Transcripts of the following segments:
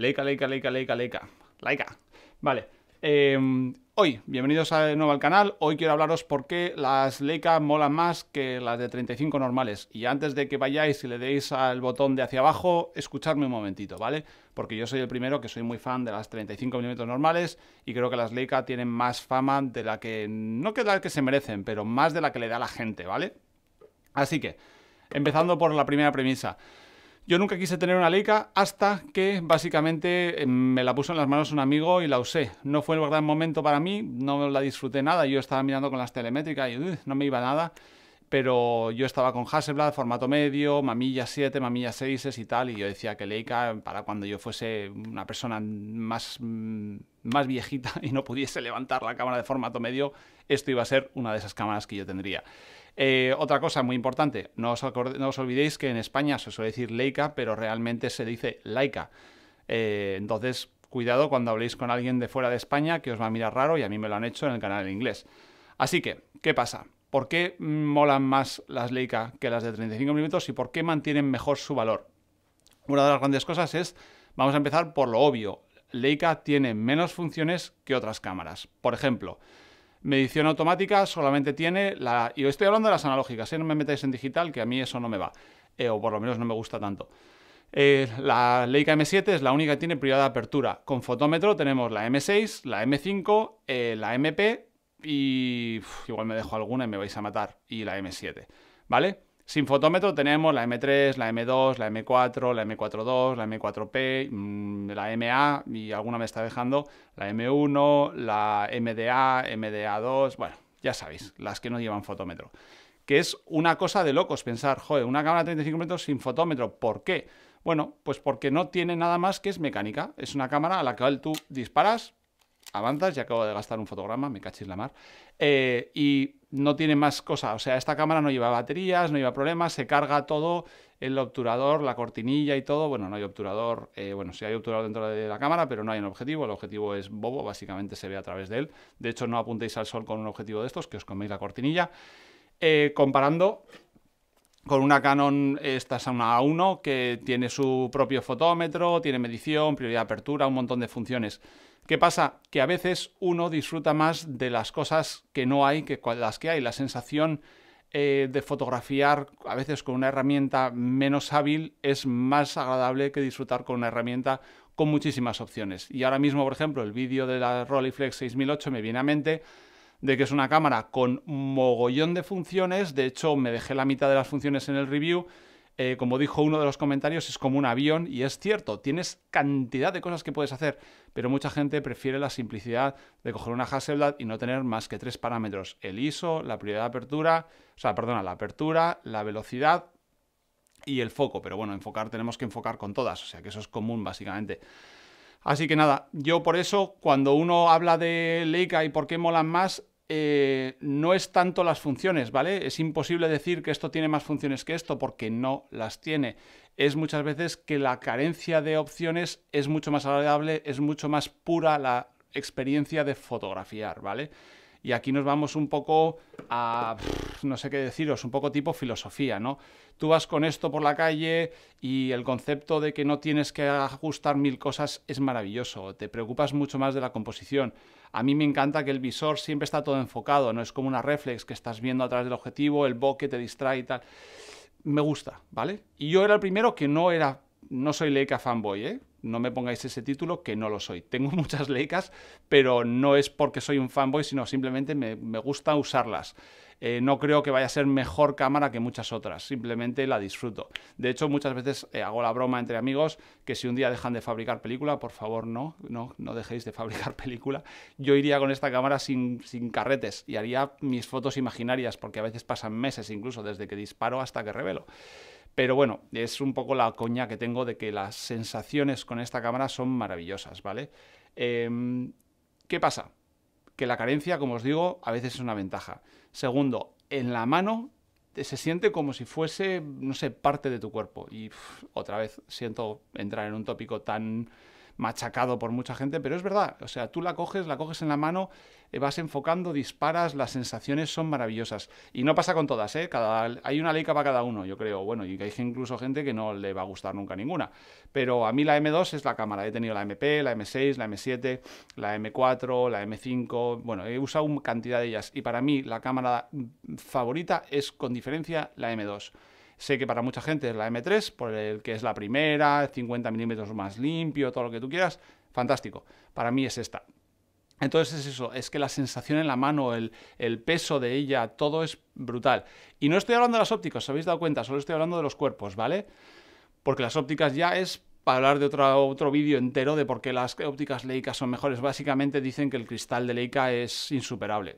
Leica, Leica, Leica, Leica, Leica. Leica. Vale. Em, hoy, bienvenidos de nuevo al canal. Hoy quiero hablaros por qué las Leica molan más que las de 35 normales. Y antes de que vayáis y le deis al botón de hacia abajo, escuchadme un momentito, ¿vale? Porque yo soy el primero que soy muy fan de las 35 mm normales y creo que las Leica tienen más fama de la que, no que la que se merecen, pero más de la que le da la gente, ¿vale? Así que, empezando por la primera premisa. Yo nunca quise tener una Leica hasta que básicamente eh, me la puso en las manos un amigo y la usé. No fue el gran momento para mí, no la disfruté nada. Yo estaba mirando con las telemétricas y no me iba nada. Pero yo estaba con Hasselblad, formato medio, mamilla 7, mamilla 6 y tal. Y yo decía que Leica, para cuando yo fuese una persona más, mm, más viejita y no pudiese levantar la cámara de formato medio, esto iba a ser una de esas cámaras que yo tendría. Eh, otra cosa muy importante, no os, olvidéis que en España se suele decir Leica, pero realmente se dice Laica. Eh, entonces, cuidado cuando habléis con alguien de fuera de España que os va a mirar raro y a mí me lo han hecho en el canal en inglés. Así que, ¿qué pasa? ¿Por qué molan más las Leica que las de 35 mm y por qué mantienen mejor su valor? Una de las grandes cosas es, vamos a empezar por lo obvio, Leica tiene menos funciones que otras cámaras. Por ejemplo, Medición automática solamente tiene la... Y estoy hablando de las analógicas, Si ¿eh? no me metáis en digital, que a mí eso no me va, eh, o por lo menos no me gusta tanto. Eh, la Leica M7 es la única que tiene privada apertura. Con fotómetro tenemos la M6, la M5, la MP y igual me dejo alguna y me vais a matar, y la M7, ¿vale? Sin fotómetro tenemos la M3, la M2, la M4, la m 42 la M4P, la MA mm, y alguna me está dejando, la M1, la MDA, MDA2, bueno, ya sabéis, las que no llevan fotómetro. Que es una cosa de locos pensar, joder, una cámara de 35 metros sin fotómetro, ¿por qué? Bueno, pues porque no tiene nada más que es mecánica. Es una cámara a la cual tú disparas, avanzas, ya acabo de gastar un fotograma, me cachis la mar, eh, y no tiene más cosas. O sea, esta cámara no lleva baterías, no lleva problemas, se carga todo, el obturador, la cortinilla y todo. Bueno, no hay obturador, eh, bueno, sí hay obturador dentro de la cámara, pero no hay un objetivo. El objetivo es bobo, básicamente se ve a través de él. De hecho, no apuntéis al sol con un objetivo de estos, que os coméis la cortinilla. Eh, comparando con una Canon, esta es una A1, que tiene su propio fotómetro, tiene medición, prioridad de apertura, un montón de funciones. ¿Qué pasa? Que a veces uno disfruta más de las cosas que no hay que las que hay. La sensación eh, de fotografiar a veces con una herramienta menos hábil es más agradable que disfrutar con una herramienta con muchísimas opciones. Y ahora mismo, por ejemplo, el vídeo de la Rolleiflex 6008 me viene a mente de que es una cámara con mogollón de funciones, de hecho me dejé la mitad de las funciones en el review, eh, como dijo uno de los comentarios, es como un avión y es cierto, tienes cantidad de cosas que puedes hacer, pero mucha gente prefiere la simplicidad de coger una Hasselblad y no tener más que tres parámetros, el ISO, la prioridad de apertura, o sea, perdona, la apertura, la velocidad y el foco, pero bueno, enfocar tenemos que enfocar con todas, o sea, que eso es común básicamente. Así que nada, yo por eso cuando uno habla de Leica y por qué molan más, eh, no es tanto las funciones, ¿vale? Es imposible decir que esto tiene más funciones que esto porque no las tiene. Es muchas veces que la carencia de opciones es mucho más agradable, es mucho más pura la experiencia de fotografiar, ¿vale? Y aquí nos vamos un poco a, no sé qué deciros, un poco tipo filosofía, ¿no? Tú vas con esto por la calle y el concepto de que no tienes que ajustar mil cosas es maravilloso, te preocupas mucho más de la composición. A mí me encanta que el visor siempre está todo enfocado, no es como una reflex que estás viendo a través del objetivo, el bokeh te distrae y tal. Me gusta, ¿vale? Y yo era el primero que no era, no soy Leica fanboy, ¿eh? no me pongáis ese título, que no lo soy. Tengo muchas leicas, pero no es porque soy un fanboy, sino simplemente me, gusta usarlas. Eh, no creo que vaya a ser mejor cámara que muchas otras, simplemente la disfruto. De hecho, muchas veces eh, hago la broma entre amigos que si un día dejan de fabricar película, por favor no, no, no dejéis de fabricar película. Yo iría con esta cámara sin, sin carretes y haría mis fotos imaginarias, porque a veces pasan meses incluso desde que disparo hasta que revelo. Pero bueno, es un poco la coña que tengo de que las sensaciones con esta cámara son maravillosas, ¿vale? Em, ¿Qué pasa? Que la carencia, como os digo, a veces es una ventaja. Segundo, en la mano se siente como si fuese, no sé, parte de tu cuerpo. Y otra vez siento entrar en un tópico tan machacado por mucha gente, pero es verdad, o sea, tú la coges, la coges en la mano, eh, vas enfocando, disparas, las sensaciones son maravillosas. Y no pasa con todas, ¿eh? Cada, hay una leica para cada uno, yo creo, bueno, y hay incluso gente que no le va a gustar nunca ninguna. Pero a mí la M2 es la cámara, he tenido la MP, la M6, la M7, la M4, la M5, bueno, he usado una cantidad de ellas y para mí la cámara favorita es con diferencia la M2. Sé que para mucha gente es la M3, por el que es la primera, 50 milímetros más limpio, todo lo que tú quieras. Fantástico. Para mí es esta. Entonces es eso, es que la sensación en la mano, el, peso de ella, todo es brutal. Y no estoy hablando de las ópticas, os habéis dado cuenta, solo estoy hablando de los cuerpos, ¿vale? Porque las ópticas ya es para hablar de otro, otro vídeo entero de por qué las ópticas Leica son mejores. Básicamente dicen que el cristal de Leica es insuperable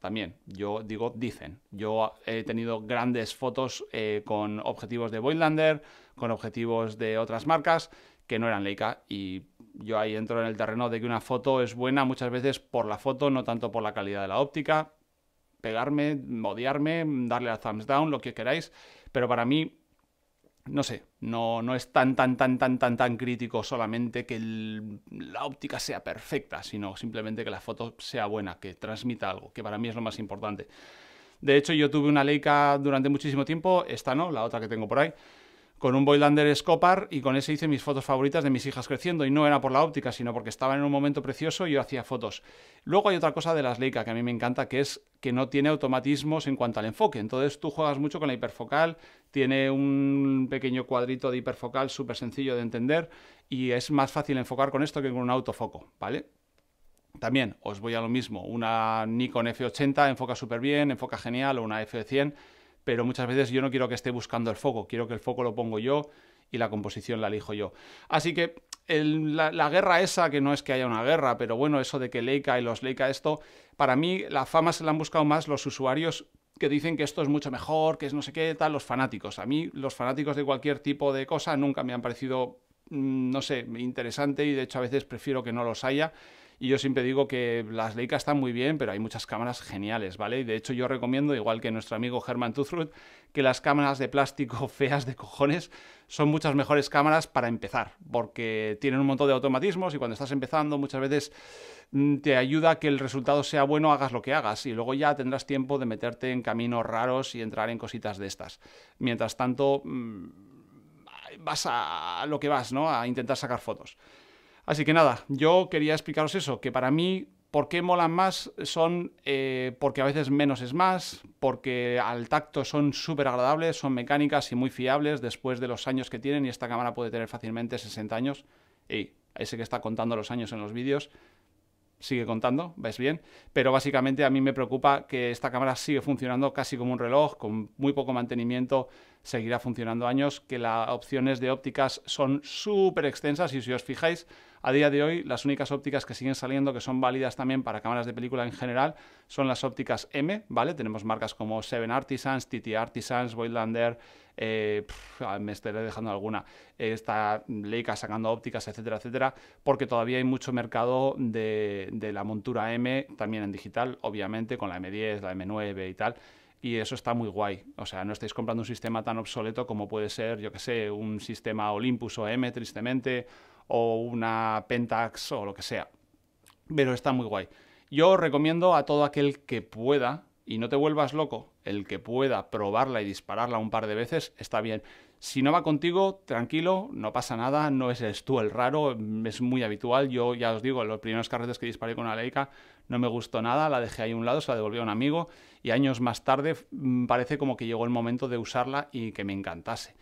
también. Yo digo, dicen. Yo he tenido grandes fotos eh, con objetivos de Voigtlander, con objetivos de otras marcas que no eran Leica. Y yo ahí entro en el terreno de que una foto es buena muchas veces por la foto, no tanto por la calidad de la óptica. Pegarme, odiarme, darle a thumbs down, lo que queráis. Pero para mí no sé, no, no es tan, tan, tan, tan, tan, tan crítico solamente que la óptica sea perfecta, sino simplemente que la foto sea buena, que transmita algo, que para mí es lo más importante. De hecho, yo tuve una Leica durante muchísimo tiempo, esta no, la otra que tengo por ahí, con un Boilander Scopar y con ese hice mis fotos favoritas de mis hijas creciendo. Y no era por la óptica, sino porque estaba en un momento precioso y yo hacía fotos. Luego hay otra cosa de las Leica que a mí me encanta, que es que no tiene automatismos en cuanto al enfoque. Entonces tú juegas mucho con la hiperfocal, tiene un pequeño cuadrito de hiperfocal súper sencillo de entender y es más fácil enfocar con esto que con un autofoco, ¿vale? También os voy a lo mismo, una Nikon F80 enfoca súper bien, enfoca genial o una F100 pero muchas veces yo no quiero que esté buscando el foco, quiero que el foco lo pongo yo y la composición la elijo yo. Así que la, guerra esa, que no es que haya una guerra, pero bueno, eso de que Leica y los Leica esto, para mí la fama se la han buscado más los usuarios que dicen que esto es mucho mejor, que es no sé qué, tal, los fanáticos. A mí los fanáticos de cualquier tipo de cosa nunca me han parecido, mm, no sé, interesante y de hecho a veces prefiero que no los haya. Y yo siempre digo que las Leica están muy bien, pero hay muchas cámaras geniales, ¿vale? Y de hecho yo recomiendo, igual que nuestro amigo Herman Tuthrud que las cámaras de plástico feas de cojones son muchas mejores cámaras para empezar, porque tienen un montón de automatismos y cuando estás empezando muchas veces mm, te ayuda a que el resultado sea bueno, hagas lo que hagas, y luego ya tendrás tiempo de meterte en caminos raros y entrar en cositas de estas. Mientras tanto, mm, vas a lo que vas, ¿no? A intentar sacar fotos. Así que nada, yo quería explicaros eso, que para mí ¿Por qué molan más? Son eh, porque a veces menos es más, porque al tacto son súper agradables, son mecánicas y muy fiables después de los años que tienen y esta cámara puede tener fácilmente 60 años. Y ese que está contando los años en los vídeos sigue contando, ¿veis bien, pero básicamente a mí me preocupa que esta cámara sigue funcionando casi como un reloj, con muy poco mantenimiento, seguirá funcionando años, que las opciones de ópticas son súper extensas y si os fijáis a día de hoy, las únicas ópticas que siguen saliendo, que son válidas también para cámaras de película en general, son las ópticas M, ¿vale? Tenemos marcas como Seven Artisans, TT Artisans, Voidlander, eh, ah, me estaré dejando alguna, está Leica sacando ópticas, etcétera, etcétera, porque todavía hay mucho mercado de, de la montura M, también en digital, obviamente, con la M10, la M9 y tal, y eso está muy guay. O sea, no estáis comprando un sistema tan obsoleto como puede ser, yo que sé, un sistema Olympus o M tristemente, o una Pentax o lo que sea. Pero está muy guay. Yo recomiendo a todo aquel que pueda, y no te vuelvas loco, el que pueda probarla y dispararla un par de veces, está bien. Si no va contigo, tranquilo, no pasa nada, no eres tú el raro, es muy habitual. Yo ya os digo, los primeros carretes que disparé con la Leica no me gustó nada, la dejé ahí a un lado, se la devolvió a un amigo y años más tarde mm, parece como que llegó el momento de usarla y que me encantase.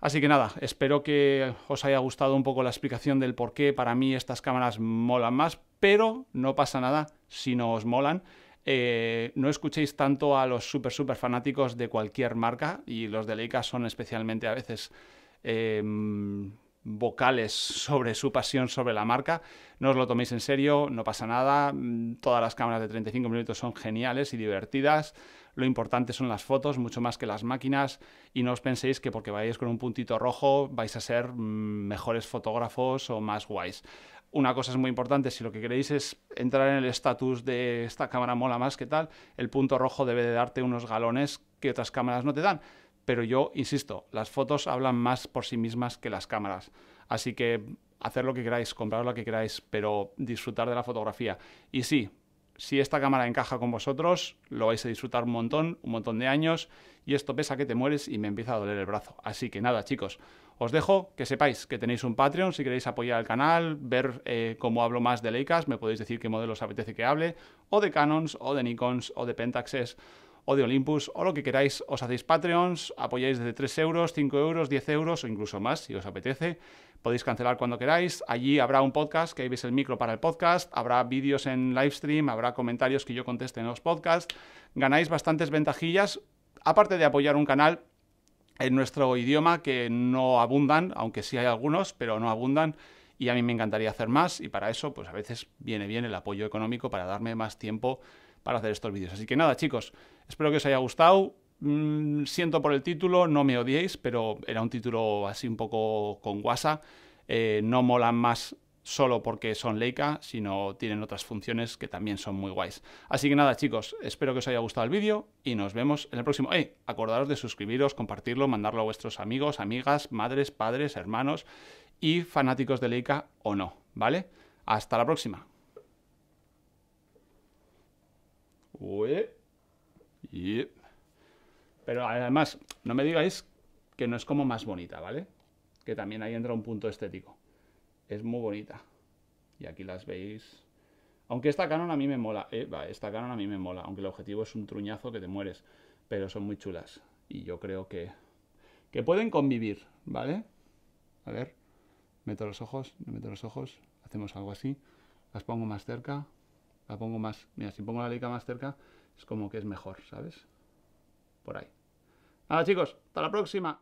Así que nada, espero que os haya gustado un poco la explicación del por qué para mí estas cámaras molan más, pero no pasa nada si no os molan. Eh, no escuchéis tanto a los súper, súper fanáticos de cualquier marca y los de Leica son especialmente a veces em, vocales sobre su pasión sobre la marca. No os lo toméis en serio, no pasa nada. Mm, todas las cámaras de 35 minutos son geniales y divertidas. Lo importante son las fotos, mucho más que las máquinas. Y no os penséis que porque vayáis con un puntito rojo vais a ser mm, mejores fotógrafos o más guays. Una cosa es muy importante, si lo que queréis es entrar en el estatus de esta cámara mola más que tal, el punto rojo debe de darte unos galones que otras cámaras no te dan. Pero yo insisto, las fotos hablan más por sí mismas que las cámaras. Así que hacer lo que queráis, comprar lo que queráis, pero disfrutar de la fotografía. Y sí, si esta cámara encaja con vosotros, lo vais a disfrutar un montón, un montón de años, y esto pesa que te mueres y me empieza a doler el brazo. Así que nada, chicos, os dejo que sepáis que tenéis un Patreon si queréis apoyar al canal, ver eh, cómo hablo más de Leicas, me podéis decir qué modelos apetece que hable, o de Canons, o de Nikons, o de Pentaxes, o de Olympus, o lo que queráis, os hacéis Patreons, apoyáis desde 3 euros, 5 euros, 10 euros o incluso más si os apetece podéis cancelar cuando queráis. Allí habrá un podcast, que ahí veis el micro para el podcast, habrá vídeos en live stream, habrá comentarios que yo conteste en los podcasts. Ganáis bastantes ventajillas, aparte de apoyar un canal en nuestro idioma que no abundan, aunque sí hay algunos, pero no abundan. Y a mí me encantaría hacer más y para eso pues a veces viene bien el apoyo económico para darme más tiempo para hacer estos vídeos. Así que nada chicos, espero que os haya gustado Mm, siento por el título, no me odiéis, pero era un título así un poco con guasa. Eh, no molan más solo porque son Leica, sino tienen otras funciones que también son muy guays. Así que nada, chicos, espero que os haya gustado el vídeo y nos vemos en el próximo. ¡Ey! Acordaros de suscribiros, compartirlo, mandarlo a vuestros amigos, amigas, madres, padres, hermanos y fanáticos de Leica o no, ¿vale? Hasta la próxima. Ué. Yeah. Pero además, no me digáis que no es como más bonita, ¿vale? Que también ahí entra un punto estético. Es muy bonita. Y aquí las veis. Aunque esta Canon a mí me mola, eh, esta Canon a mí me mola, aunque el objetivo es un truñazo que te mueres, pero son muy chulas y yo creo que que pueden convivir, ¿vale? A ver, meto los ojos, meto los ojos, hacemos algo así, las pongo más cerca, la pongo más, mira, si pongo la lica más cerca es como que es mejor, ¿sabes? por ahí. Nada chicos, hasta la próxima.